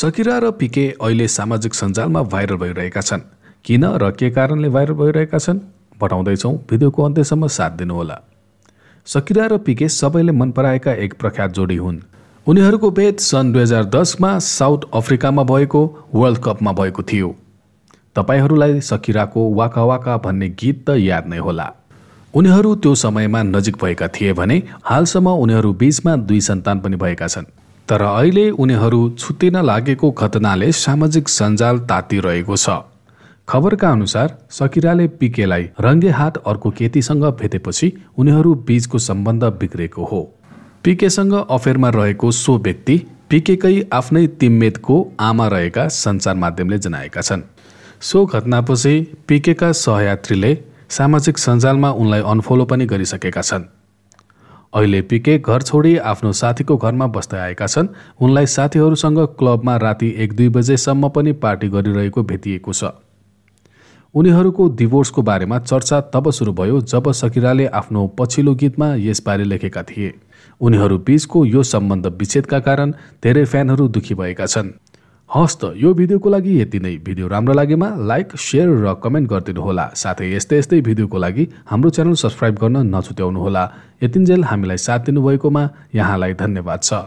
सकिरा र पिके अहिले सामाजिक सञ्जालमा भाइरल भइरहेका छन् किन र के कारणले भाइरल भइरहेका छन् बताउँदैछौँ भिडियोको अन्त्यसम्म साथ दिनुहोला सकिरा र पिके सबैले मन पराएका एक प्रख्यात जोडी हुन् उनीहरूको भेट सन् दुई हजार दसमा साउथ अफ्रिकामा भएको वर्ल्ड कपमा भएको थियो तपाईँहरूलाई सकिराको वाका वाका भन्ने गीत त याद नै होला उनीहरू त्यो समयमा नजिक भएका थिए भने हालसम्म उनीहरू बिचमा दुई सन्तान पनि भएका छन् तर अहिले उनीहरू छुट्टिन लागेको घटनाले सामाजिक सञ्जाल तातिरहेको छ खबरका अनुसार सकिराले पिकेलाई रङ्गे हात अर्को केटीसँग भेटेपछि उनीहरू बीचको सम्बन्ध बिग्रेको हो पिकेसँग अफेरमा रहेको सो व्यक्ति पिकेकै आफ्नै तिम्मेदको आमा रहेका सञ्चार माध्यमले जनाएका छन् सो घटनापछि पिकेका सहयात्रीले सामाजिक सञ्जालमा उनलाई अनफलो पनि गरिसकेका छन् अहिले पिके घर छोडी आफ्नो साथीको घरमा बस्दै आएका छन् उनलाई साथीहरूसँग क्लबमा राति एक दुई बजेसम्म पनि पार्टी गरिरहेको भेटिएको छ उनीहरूको डिभोर्सको बारेमा चर्चा तब सुरु भयो जब सकिराले आफ्नो पछिल्लो गीतमा यसबारे लेखेका थिए उनीहरू बीचको यो सम्बन्ध विच्छेदका कारण धेरै फ्यानहरू दुखी भएका छन् हस् त यो भिडियोको लागि यति नै भिडियो राम्रो लागेमा लाइक सेयर र कमेन्ट गरिदिनुहोला साथै यस्तै यस्तै भिडियोको लागि हाम्रो च्यानल सब्सक्राइब गर्न नछुट्याउनुहोला यतिन्जेल हामीलाई साथ दिनुभएकोमा यहाँलाई धन्यवाद छ